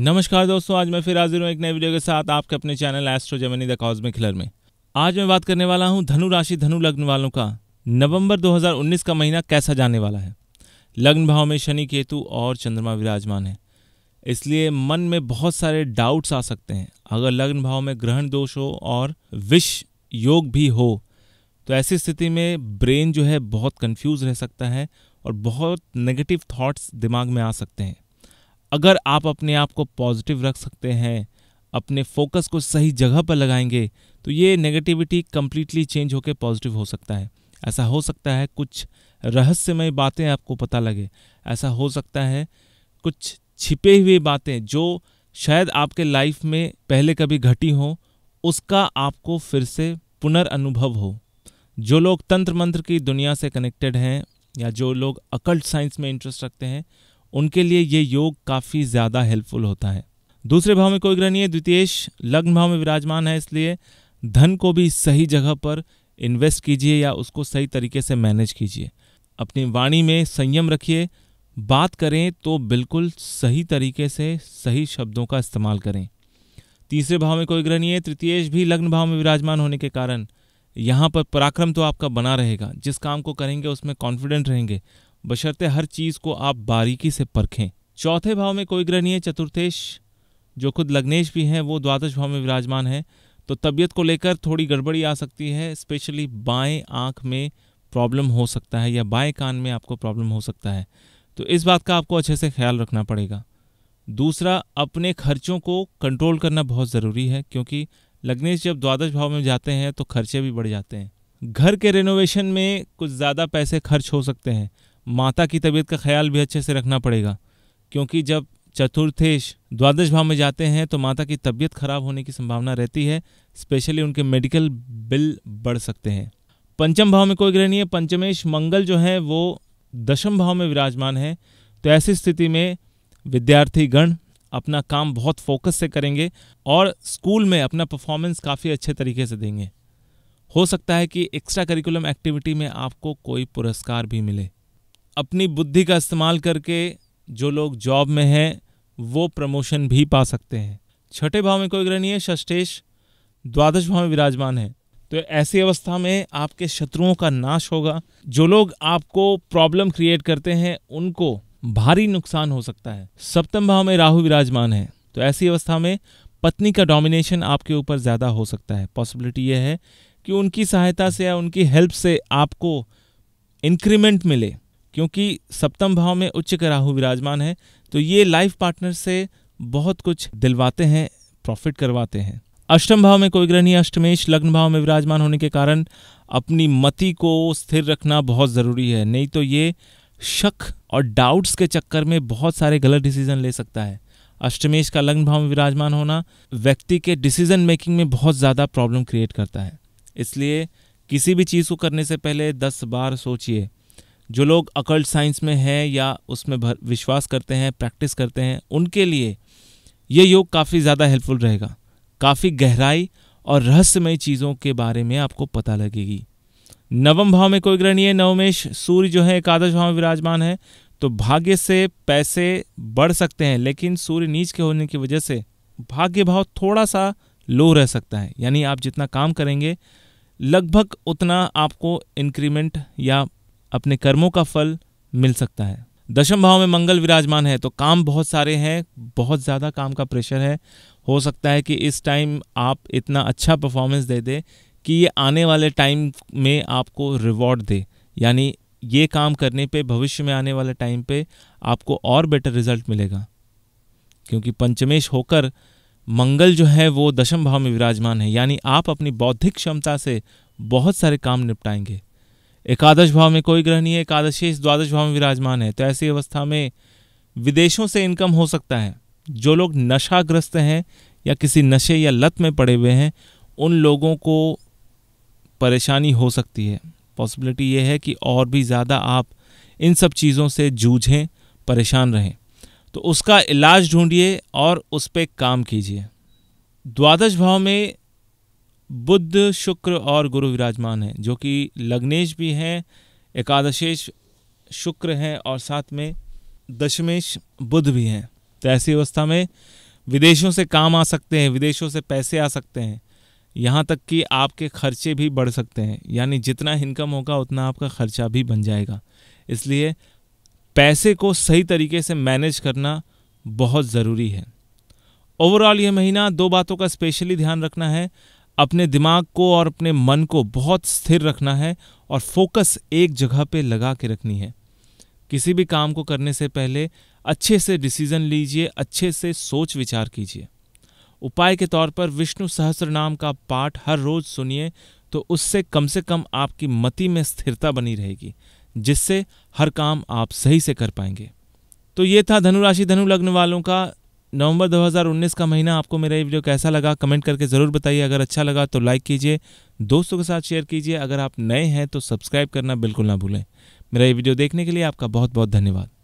नमस्कार दोस्तों आज मैं फिर हाजिर हूँ एक नए वीडियो के साथ आपके अपने channel Astro Gemini the cosmic healer में आज मैं बात करने वाला हूँ धनु राशि धनु लग्न वालों का नवंबर 2019 का महीना कैसा जाने वाला है लग्न भाव में शनि केतु और चंद्रमा विराजमान है इसलिए मन में बहुत सारे डाउट्स आ सकते हैं अगर लग्न भाव में ग्रहण दोष हो और विष योग भी हो तो ऐसी स्थिति में ब्रेन जो है बहुत कन्फ्यूज़ रह सकता है और बहुत नेगेटिव थाट्स दिमाग में आ सकते हैं अगर आप अपने आप को पॉजिटिव रख सकते हैं अपने फोकस को सही जगह पर लगाएंगे तो ये नेगेटिविटी कम्प्लीटली चेंज होकर पॉजिटिव हो सकता है ऐसा हो सकता है कुछ रहस्यमय बातें आपको पता लगे ऐसा हो सकता है कुछ छिपे हुए बातें जो शायद आपके लाइफ में पहले कभी घटी हो उसका आपको फिर से पुनर्अनुभव हो जो लोग तंत्र मंत्र की दुनिया से कनेक्टेड हैं या जो लोग अकल्ट साइंस में इंटरेस्ट रखते हैं उनके लिए ये योग काफ़ी ज़्यादा हेल्पफुल होता है दूसरे भाव में कोई ग्रह नहीं है द्वितीय लग्न भाव में विराजमान है इसलिए धन को भी सही जगह पर इन्वेस्ट कीजिए या उसको सही तरीके से मैनेज कीजिए अपनी वाणी में संयम रखिए बात करें तो बिल्कुल सही तरीके से सही शब्दों का इस्तेमाल करें तीसरे भाव में कोई ग्रह नहीं है तृतीय भी लग्न भाव में विराजमान होने के कारण यहाँ पर पराक्रम तो आपका बना रहेगा जिस काम को करेंगे उसमें कॉन्फिडेंट रहेंगे बशर्ते हर चीज़ को आप बारीकी से परखें चौथे भाव में कोई ग्रह नहीं है चतुर्थेश जो खुद लग्नेश भी हैं वो द्वादश भाव में विराजमान है तो तबीयत को लेकर थोड़ी गड़बड़ी आ सकती है स्पेशली बाएं आँख में प्रॉब्लम हो सकता है या बाएं कान में आपको प्रॉब्लम हो सकता है तो इस बात का आपको अच्छे से ख्याल रखना पड़ेगा दूसरा अपने खर्चों को कंट्रोल करना बहुत ज़रूरी है क्योंकि लग्नेश जब द्वादश भाव में जाते हैं तो खर्चे भी बढ़ जाते हैं घर के रेनोवेशन में कुछ ज़्यादा पैसे खर्च हो सकते हैं माता की तबीयत का ख्याल भी अच्छे से रखना पड़ेगा क्योंकि जब चतुर्थेश द्वादश भाव में जाते हैं तो माता की तबीयत खराब होने की संभावना रहती है स्पेशली उनके मेडिकल बिल बढ़ सकते हैं पंचम भाव में कोई ग्रह नहीं है पंचमेश मंगल जो है वो दशम भाव में विराजमान है तो ऐसी स्थिति में विद्यार्थी गण अपना काम बहुत फोकस से करेंगे और स्कूल में अपना परफॉर्मेंस काफ़ी अच्छे तरीके से देंगे हो सकता है कि एक्स्ट्रा करिकुलम एक्टिविटी में आपको कोई पुरस्कार भी मिले अपनी बुद्धि का इस्तेमाल करके जो लोग जॉब में हैं वो प्रमोशन भी पा सकते हैं छठे भाव में कोई ग्रह नहीं है षष्ठेश द्वादश भाव में विराजमान है तो ऐसी अवस्था में आपके शत्रुओं का नाश होगा जो लोग आपको प्रॉब्लम क्रिएट करते हैं उनको भारी नुकसान हो सकता है सप्तम भाव में राहु विराजमान है तो ऐसी अवस्था में पत्नी का डोमिनेशन आपके ऊपर ज़्यादा हो सकता है पॉसिबिलिटी यह है कि उनकी सहायता से या उनकी हेल्प से आपको इंक्रीमेंट मिले क्योंकि सप्तम भाव में उच्च का राहु विराजमान है तो ये लाइफ पार्टनर से बहुत कुछ दिलवाते हैं प्रॉफिट करवाते हैं अष्टम भाव में कोई ग्रह नहीं अष्टमेश लग्न भाव में विराजमान होने के कारण अपनी मति को स्थिर रखना बहुत ज़रूरी है नहीं तो ये शक और डाउट्स के चक्कर में बहुत सारे गलत डिसीजन ले सकता है अष्टमेश का लग्न भाव में विराजमान होना व्यक्ति के डिसीजन मेकिंग में बहुत ज़्यादा प्रॉब्लम क्रिएट करता है इसलिए किसी भी चीज़ को करने से पहले दस बार सोचिए जो लोग अकल्ट साइंस में हैं या उसमें विश्वास करते हैं प्रैक्टिस करते हैं उनके लिए ये योग काफ़ी ज़्यादा हेल्पफुल रहेगा काफ़ी गहराई और रहस्यमय चीज़ों के बारे में आपको पता लगेगी नवम भाव में कोई ग्रहणीय नवमेश सूर्य जो है एकादश भाव में विराजमान है तो भाग्य से पैसे बढ़ सकते हैं लेकिन सूर्य नीच के होने की वजह से भाग्य भाव थोड़ा सा लो रह सकता है यानी आप जितना काम करेंगे लगभग उतना आपको इंक्रीमेंट या अपने कर्मों का फल मिल सकता है दशम भाव में मंगल विराजमान है तो काम बहुत सारे हैं बहुत ज़्यादा काम का प्रेशर है हो सकता है कि इस टाइम आप इतना अच्छा परफॉर्मेंस दे दे कि ये आने वाले टाइम में आपको रिवॉर्ड दे यानी ये काम करने पे भविष्य में आने वाले टाइम पे आपको और बेटर रिजल्ट मिलेगा क्योंकि पंचमेश होकर मंगल जो है वो दशम भाव में विराजमान है यानी आप अपनी बौद्धिक क्षमता से बहुत सारे काम निपटाएंगे एकादश भाव में कोई ग्रह नहीं है एकादशेष द्वादश भाव में विराजमान है तो ऐसी अवस्था में विदेशों से इनकम हो सकता है जो लोग नशाग्रस्त हैं या किसी नशे या लत में पड़े हुए हैं उन लोगों को परेशानी हो सकती है पॉसिबिलिटी ये है कि और भी ज़्यादा आप इन सब चीज़ों से जूझें परेशान रहें तो उसका इलाज ढूंढिए और उस पर काम कीजिए द्वादश भाव में बुद्ध शुक्र और गुरु विराजमान हैं जो कि लग्नेश भी हैं एकादशेश शुक्र हैं और साथ में दशमेश बुद्ध भी हैं तो ऐसी अवस्था में विदेशों से काम आ सकते हैं विदेशों से पैसे आ सकते हैं यहाँ तक कि आपके खर्चे भी बढ़ सकते हैं यानी जितना इनकम होगा उतना आपका खर्चा भी बन जाएगा इसलिए पैसे को सही तरीके से मैनेज करना बहुत ज़रूरी है ओवरऑल ये महीना दो बातों का स्पेशली ध्यान रखना है अपने दिमाग को और अपने मन को बहुत स्थिर रखना है और फोकस एक जगह पे लगा के रखनी है किसी भी काम को करने से पहले अच्छे से डिसीजन लीजिए अच्छे से सोच विचार कीजिए उपाय के तौर पर विष्णु सहस्र नाम का पाठ हर रोज सुनिए तो उससे कम से कम आपकी मति में स्थिरता बनी रहेगी जिससे हर काम आप सही से कर पाएंगे तो ये था धनुराशि धनु लग्न वालों का नवंबर 2019 का महीना आपको मेरा ये वीडियो कैसा लगा कमेंट करके ज़रूर बताइए अगर अच्छा लगा तो लाइक कीजिए दोस्तों के साथ शेयर कीजिए अगर आप नए हैं तो सब्सक्राइब करना बिल्कुल ना भूलें मेरा ये वीडियो देखने के लिए आपका बहुत बहुत धन्यवाद